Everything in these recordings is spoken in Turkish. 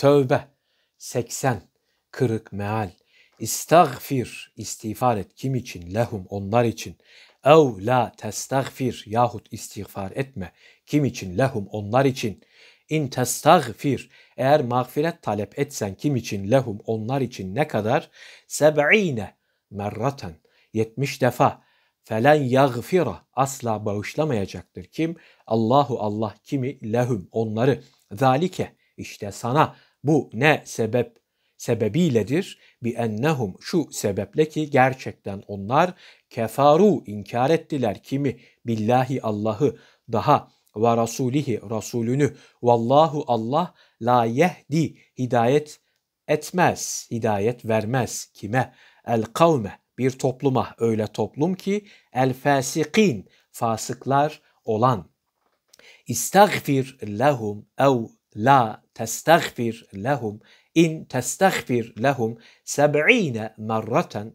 tövbe, 80 kırık meal, istagfir istiğfar et kim için? Lehum onlar için. Ev la testagfir yahut istiğfar etme kim için? Lehum onlar için. in testagfir eğer mağfiret talep etsen kim için? Lehum onlar için ne kadar? Seb'ine merraten 70 defa felen yagfira asla bağışlamayacaktır kim? Allahu Allah kimi lehum onları zalike işte sana bu ne sebep sebebiyledir bi ennehum şu sebeple ki gerçekten onlar kefaru inkar ettiler kimi billahi Allah'ı daha ve rasulihi rasulünü vallahu Allah la yehdi hidayet etmez hidayet vermez kime el kavme bir topluma öyle toplum ki el fasikin fasıklar olan istagfir lehum ev la تستغفر لهم إن تستغفر لهم سبعين مرة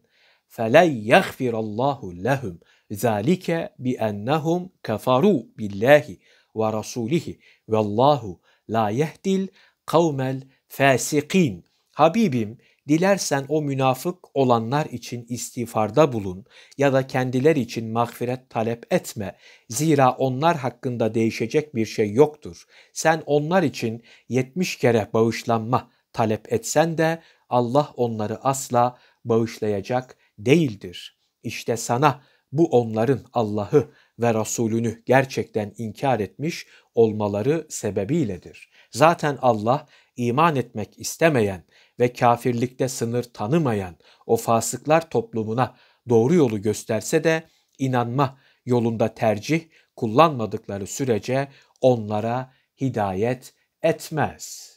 فلن يغفر الله لهم ذلك بأنهم كفروا بالله ورسوله والله لا يهدي القوم الفاسقين حبيبي Dilersen o münafık olanlar için istiğfarda bulun ya da kendileri için mağfiret talep etme. Zira onlar hakkında değişecek bir şey yoktur. Sen onlar için yetmiş kere bağışlanma talep etsen de Allah onları asla bağışlayacak değildir. İşte sana bu onların Allah'ı ve Resulünü gerçekten inkar etmiş olmaları sebebiyledir. Zaten Allah iman etmek istemeyen ve kafirlikte sınır tanımayan o fasıklar toplumuna doğru yolu gösterse de inanma yolunda tercih kullanmadıkları sürece onlara hidayet etmez.''